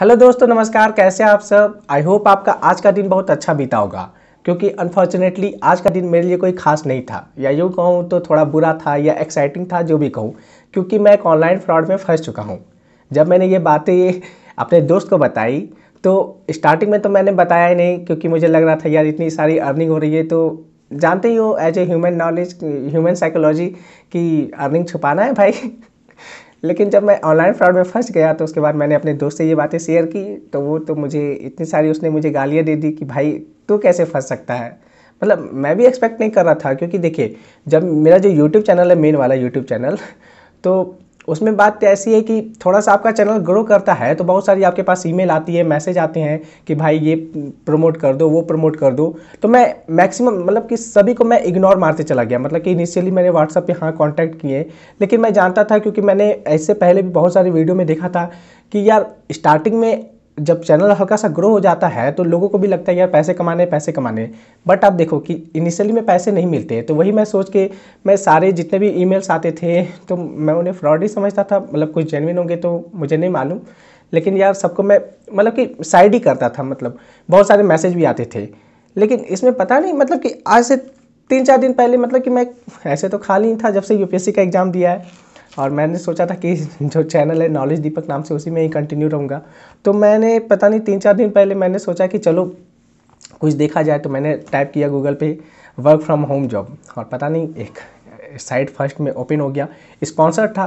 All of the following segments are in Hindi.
हेलो दोस्तों नमस्कार कैसे आप सब आई होप आपका आज का दिन बहुत अच्छा बीता होगा क्योंकि अनफॉर्चुनेटली आज का दिन मेरे लिए कोई खास नहीं था या यूँ कहूँ तो थोड़ा बुरा था या एक्साइटिंग था जो भी कहूँ क्योंकि मैं एक ऑनलाइन फ्रॉड में फंस चुका हूँ जब मैंने ये बातें अपने दोस्त को बताई तो स्टार्टिंग में तो मैंने बताया ही नहीं क्योंकि मुझे लग रहा था यार इतनी सारी अर्निंग हो रही है तो जानते ही हो as a human knowledge human psychology की अर्निंग छुपाना है भाई लेकिन जब मैं ऑनलाइन फ्रॉड में फंस गया तो उसके बाद मैंने अपने दोस्त से ये बातें शेयर की तो वो तो मुझे इतनी सारी उसने मुझे गालियाँ दे दी कि भाई तू कैसे फंस सकता है मतलब मैं भी एक्सपेक्ट नहीं कर रहा था क्योंकि देखिए जब मेरा जो यूट्यूब चैनल है मेन वाला यूट्यूब चैनल तो उसमें बात ऐसी है कि थोड़ा सा आपका चैनल ग्रो करता है तो बहुत सारी आपके पास ईमेल आती है मैसेज आते हैं कि भाई ये प्रमोट कर दो वो प्रमोट कर दो तो मैं मैक्सिमम मतलब कि सभी को मैं इग्नोर मारते चला गया मतलब कि इनिशियली मैंने व्हाट्सअप पर हाँ कॉन्टैक्ट किए लेकिन मैं जानता था क्योंकि मैंने ऐसे पहले भी बहुत सारी वीडियो में देखा था कि यार स्टार्टिंग में जब चैनल हल्का सा ग्रो हो जाता है तो लोगों को भी लगता है यार पैसे कमाने पैसे कमाने बट आप देखो कि इनिशियली में पैसे नहीं मिलते तो वही मैं सोच के मैं सारे जितने भी ई आते थे तो मैं उन्हें फ्रॉड ही समझता था मतलब कुछ जेनविन होंगे तो मुझे नहीं मालूम लेकिन यार सबको मैं मतलब कि साइड ही करता था मतलब बहुत सारे मैसेज भी आते थे लेकिन इसमें पता नहीं मतलब कि आज से तीन चार दिन पहले मतलब कि मैं ऐसे तो खाली था जब से यूपीएससी का एग्ज़ाम दिया है और मैंने सोचा था कि जो चैनल है नॉलेज दीपक नाम से उसी में ही कंटिन्यू रहूँगा तो मैंने पता नहीं तीन चार दिन पहले मैंने सोचा कि चलो कुछ देखा जाए तो मैंने टाइप किया गूगल पे वर्क फ्रॉम होम जॉब और पता नहीं एक साइट फर्स्ट में ओपन हो गया स्पॉन्सर था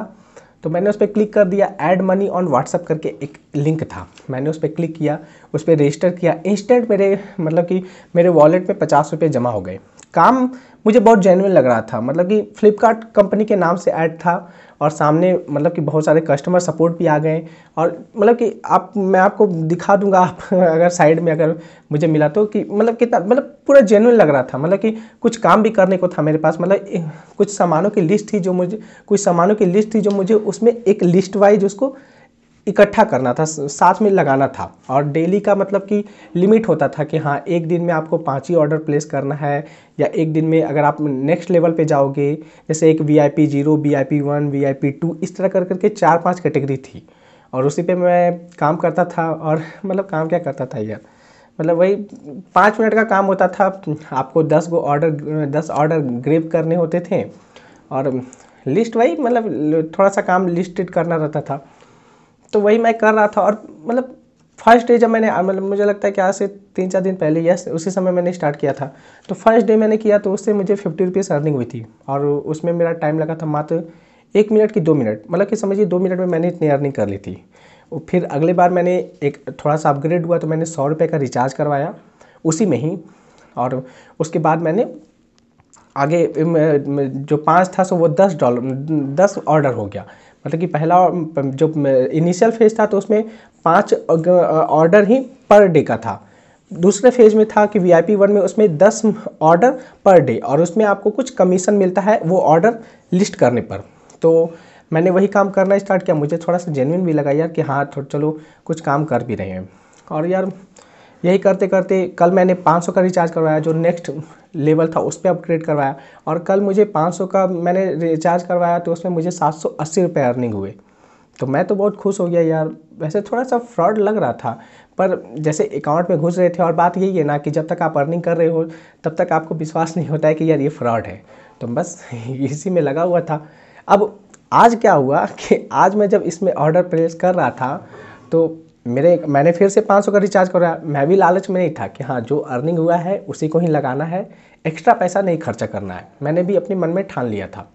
तो मैंने उस पर क्लिक कर दिया एड मनी ऑन व्हाट्सअप करके एक लिंक था मैंने उस पर क्लिक किया उस पर रजिस्टर किया इंस्टेंट मेरे मतलब कि मेरे वॉलेट में पचास रुपये जमा हो गए काम मुझे बहुत जेनविन लग रहा था मतलब कि फ्लिपकार्ट कंपनी के नाम से ऐड था और सामने मतलब कि बहुत सारे कस्टमर सपोर्ट भी आ गए और मतलब कि आप मैं आपको दिखा दूंगा आप अगर साइड में अगर मुझे मिला तो कि मतलब कितना मतलब पूरा जेन्यून लग रहा था मतलब कि कुछ काम भी करने को था मेरे पास मतलब कुछ सामानों की लिस्ट थी जो मुझे कुछ सामानों की लिस्ट थी जो मुझे उसमें एक लिस्ट वाइज उसको इकट्ठा करना था साथ में लगाना था और डेली का मतलब कि लिमिट होता था कि हाँ एक दिन में आपको पाँच ही ऑर्डर प्लेस करना है या एक दिन में अगर आप नेक्स्ट लेवल पे जाओगे जैसे एक V I P zero V I P one V I P two इस तरह कर करके चार पांच कैटेगरी थी और उसी पे मैं काम करता था और मतलब काम क्या करता था यार मतलब वही पाँच मिनट का काम होता था आपको दस गो ऑर्डर दस ऑर्डर ग्रेप करने होते थे और लिस्ट वही मतलब थोड़ा सा काम लिस्टेड करना रहता था तो वही मैं कर रहा था और मतलब फर्स्ट डे जब मैंने मतलब मुझे लगता है कि आज से तीन चार दिन पहले यस उसी समय मैंने स्टार्ट किया था तो फर्स्ट डे मैंने किया तो उससे मुझे फिफ्टी रुपीज़ अर्निंग हुई थी और उसमें मेरा टाइम लगा था मात्र एक मिनट की दो मिनट मतलब कि समझिए दो मिनट में मैंने इतनी अर्निंग कर ली थी और फिर अगले बार मैंने एक थोड़ा सा अपग्रेड हुआ तो मैंने सौ रुपये का रिचार्ज करवाया उसी में ही और उसके बाद मैंने आगे जो पाँच था सो वो दस डॉलर दस ऑर्डर हो गया मतलब कि पहला जो इनिशियल फेज़ था तो उसमें पाँच ऑर्डर ही पर डे का था दूसरे फेज में था कि वी आई पी वन में उसमें दस ऑर्डर पर डे और उसमें आपको कुछ कमीशन मिलता है वो ऑर्डर लिस्ट करने पर तो मैंने वही काम करना स्टार्ट किया मुझे थोड़ा सा जेनविन भी लगा यार कि हाँ थोड़ा चलो कुछ काम कर भी रहे हैं और यार यही करते करते कल मैंने 500 का रिचार्ज करवाया जो नेक्स्ट लेवल था उस पर अपग्रेड करवाया और कल मुझे 500 का मैंने रिचार्ज करवाया तो उसमें मुझे सात सौ अर्निंग हुए तो मैं तो बहुत खुश हो गया यार वैसे थोड़ा सा फ्रॉड लग रहा था पर जैसे अकाउंट में घुस रहे थे और बात यही है ना कि जब तक आप अर्निंग कर रहे हो तब तक आपको विश्वास नहीं होता है कि यार ये फ्रॉड है तो बस इसी में लगा हुआ था अब आज क्या हुआ कि आज मैं जब इसमें ऑर्डर प्लेस कर रहा था तो मेरे मैंने फिर से 500 का रिचार्ज कराया मैं भी लालच में नहीं था कि हाँ जो अर्निंग हुआ है उसी को ही लगाना है एक्स्ट्रा पैसा नहीं खर्चा करना है मैंने भी अपने मन में ठान लिया था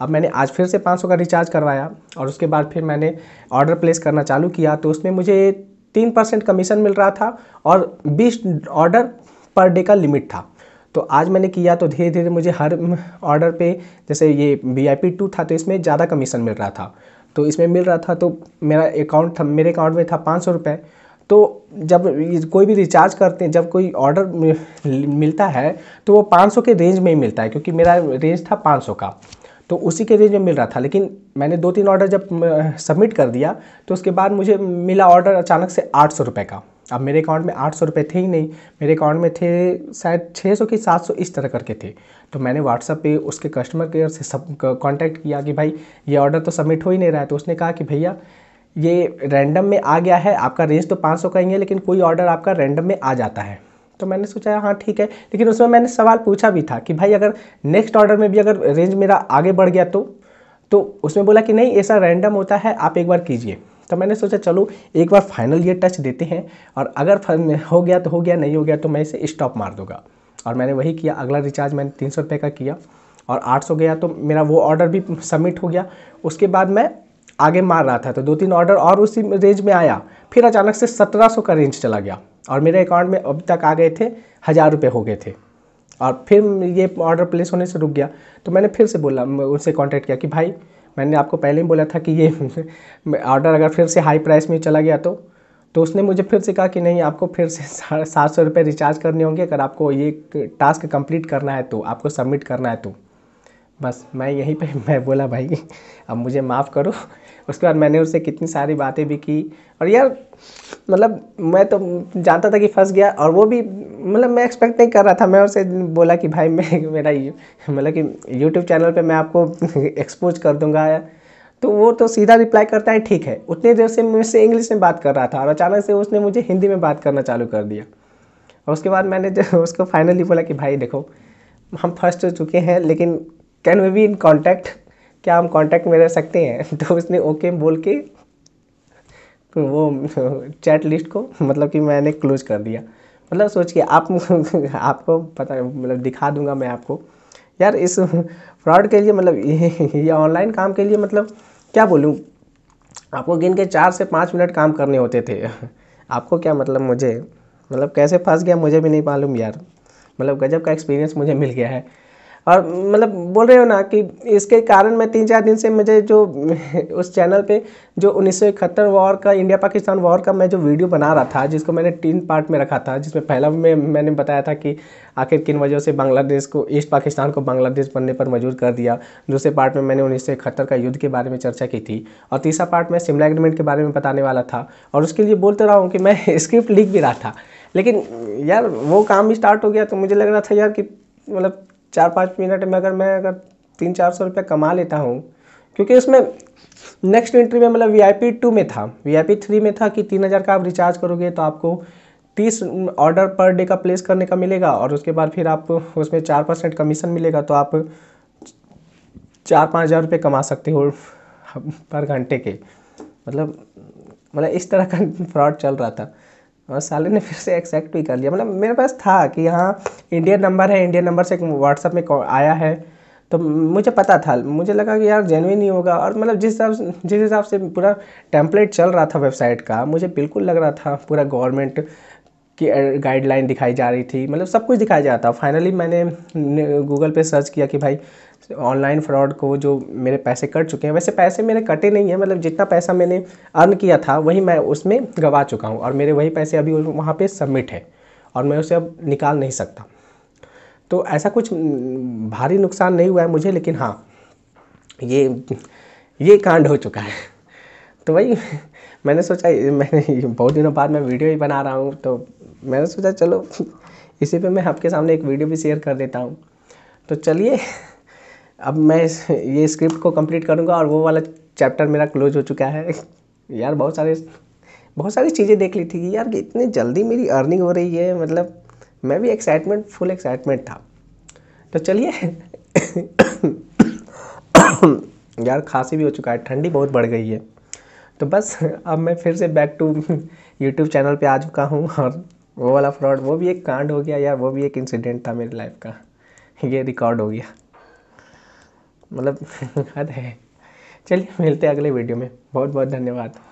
अब मैंने आज फिर से 500 का रिचार्ज करवाया और उसके बाद फिर मैंने ऑर्डर प्लेस करना चालू किया तो उसमें मुझे तीन परसेंट कमीशन मिल रहा था और बीस ऑर्डर पर डे का लिमिट था तो आज मैंने किया तो धीरे धीरे मुझे हर ऑर्डर पे जैसे ये वी आई पी टू था तो इसमें ज़्यादा कमीशन मिल रहा था तो इसमें मिल रहा था तो मेरा अकाउंट था मेरे अकाउंट में था पाँच सौ रुपये तो जब कोई भी रिचार्ज करते हैं जब कोई ऑर्डर मिलता है तो वो सौ के रेंज में ही मिलता है क्योंकि मेरा रेंज था सौ का तो उसी के रेंज में मिल रहा था लेकिन मैंने दो तीन ऑर्डर जब सबमिट कर दिया तो उसके बाद मुझे मिला ऑर्डर अचानक से आठ सौ रुपये का अब मेरे अकाउंट में आठ सौ रुपये थे ही नहीं मेरे अकाउंट में थे शायद छः सौ कि सात सौ इस तरह करके थे तो मैंने व्हाट्सअप पे उसके कस्टमर केयर से सब कॉन्टैक्ट किया कि भाई ये ऑर्डर तो सबमिट हो ही नहीं रहा है तो उसने कहा कि भैया ये रैंडम में आ गया है आपका रेंज तो पाँच सौ का ही है लेकिन कोई ऑर्डर आपका रैंडम में आ जाता है तो मैंने सोचा हाँ ठीक है लेकिन उसमें मैंने सवाल पूछा भी था कि भाई अगर नेक्स्ट ऑर्डर में भी अगर रेंज मेरा आगे बढ़ गया तो तो उसमें बोला कि नहीं ऐसा रैंडम होता है आप एक बार कीजिए तो मैंने सोचा चलो एक बार फाइनल ये टच देते हैं और अगर हो गया तो हो गया नहीं हो गया तो मैं इसे स्टॉप मार दूंगा और मैंने वही किया अगला रिचार्ज मैंने तीन सौ का किया और आठ सौ गया तो मेरा वो ऑर्डर भी सबमिट हो गया उसके बाद मैं आगे मार रहा था तो दो तीन ऑर्डर और उसी रेंज में आया फिर अचानक से सत्रह का रेंज चला गया और मेरे अकाउंट में अभी तक आ गए थे हज़ार रुपये हो गए थे और फिर ये ऑर्डर प्लेस होने से रुक गया तो मैंने फिर से बोला उनसे कॉन्टैक्ट किया कि भाई मैंने आपको पहले ही बोला था कि ये ऑर्डर अगर फिर से हाई प्राइस में चला गया तो तो उसने मुझे फिर से कहा कि नहीं आपको फिर से सात सौ रुपये रिचार्ज करने होंगे अगर आपको ये टास्क कंप्लीट करना है तो आपको सबमिट करना है तो बस मैं यहीं पे मैं बोला भाई अब मुझे माफ़ करो उसके बाद मैंने उससे कितनी सारी बातें भी की और यार मतलब मैं तो जानता था कि फंस गया और वो भी मतलब मैं एक्सपेक्ट नहीं कर रहा था मैं उससे बोला कि भाई मैं मेरा मतलब कि यूट्यूब चैनल पर मैं आपको एक्सपोज कर दूंगा तो वो तो सीधा रिप्लाई करता है ठीक है उतनी देर से मुझसे इंग्लिश में बात कर रहा था और अचानक से उसने मुझे हिंदी में बात करना चालू कर दिया और उसके बाद मैंने जो उसको फाइनली बोला कि भाई देखो हम फर्स्ट हो चुके हैं लेकिन can we be in contact क्या हम कांटेक्ट में रह सकते हैं तो उसने ओके बोल के वो चैट लिस्ट को मतलब कि मैंने क्लोज कर दिया मतलब सोच के आप आपको पता मतलब दिखा दूंगा मैं आपको यार इस फ्रॉड के लिए मतलब ये ऑनलाइन काम के लिए मतलब क्या बोलूँ आपको गिन के चार से पाँच मिनट काम करने होते थे आपको क्या मतलब मुझे मतलब कैसे फंस गया मुझे भी नहीं मालूम यार मतलब गजब का एक्सपीरियंस मुझे मिल गया है और मतलब बोल रहे हो ना कि इसके कारण मैं तीन चार दिन से मुझे जो उस चैनल पे जो उन्नीस वॉर का इंडिया पाकिस्तान वॉर का मैं जो वीडियो बना रहा था जिसको मैंने तीन पार्ट में रखा था जिसमें पहला में मैंने बताया था कि आखिर किन वजह से बांग्लादेश को ईस्ट पाकिस्तान को बांग्लादेश बनने पर मजबूर कर दिया दूसरे पार्ट में मैंने उन्नीस का युद्ध के बारे में चर्चा की थी और तीसरा पार्ट मैं शिमला एग्रीमेंट के बारे में बताने वाला था और उसके लिए बोलते रहा हूँ कि मैं स्क्रिप्ट लिख भी रहा था लेकिन यार वो काम स्टार्ट हो गया तो मुझे लग रहा था यार कि मतलब चार पाँच मिनट में अगर मैं अगर तीन चार सौ रुपये कमा लेता हूँ क्योंकि इसमें नेक्स्ट एंट्री में मतलब वी आई पी टू में था वी आई पी थ्री में था कि तीन हज़ार का आप रिचार्ज करोगे तो आपको तीस ऑर्डर पर डे का प्लेस करने का मिलेगा और उसके बाद फिर आप उसमें चार परसेंट कमीशन मिलेगा तो आप चार पाँच हज़ार रुपये कमा सकते हो पर घंटे के मतलब मतलब इस तरह का फ्रॉड चल रहा था और हाँ, साले ने फिर से एक्सेप्ट भी कर लिया मतलब मेरे पास था कि हाँ इंडियन नंबर है इंडियन नंबर से व्हाट्सअप में आया है तो मुझे पता था मुझे लगा कि यार जेनविन ही होगा और मतलब जिस हिसाब से जिस हिसाब से पूरा टेम्पलेट चल रहा था वेबसाइट का मुझे बिल्कुल लग रहा था पूरा गवर्नमेंट की गाइडलाइन दिखाई जा रही थी मतलब सब कुछ दिखाया जा रहा था फाइनली मैंने गूगल पे सर्च किया कि भाई ऑनलाइन फ्रॉड को जो मेरे पैसे कट चुके हैं वैसे पैसे मेरे कटे नहीं हैं मतलब जितना पैसा मैंने अर्न किया था वही मैं उसमें गवा चुका हूँ और मेरे वही पैसे अभी वहाँ पर सबमिट है और मैं उसे अब निकाल नहीं सकता तो ऐसा कुछ भारी नुकसान नहीं हुआ है मुझे लेकिन हाँ ये ये कांड हो चुका है तो वही मैंने सोचा मैंने बहुत दिनों बाद मैं वीडियो ही बना रहा हूँ तो मैंने सोचा चलो इसी पे मैं आपके सामने एक वीडियो भी शेयर कर देता हूँ तो चलिए अब मैं ये स्क्रिप्ट को कंप्लीट करूँगा और वो वाला चैप्टर मेरा क्लोज हो चुका है यार बहुत सारे बहुत सारी चीज़ें देख ली थी यार इतने जल्दी मेरी अर्निंग हो रही है मतलब मैं भी एक्साइटमेंट फुल एक्साइटमेंट था तो चलिए यार खांसी भी हो चुका है ठंडी बहुत बढ़ गई है तो बस अब मैं फिर से बैक टू यूट्यूब चैनल पे आ चुका हूँ और वो वाला फ्रॉड वो भी एक कांड हो गया यार वो भी एक इंसिडेंट था मेरी लाइफ का ये रिकॉर्ड हो गया मतलब है चलिए मिलते हैं अगले वीडियो में बहुत बहुत धन्यवाद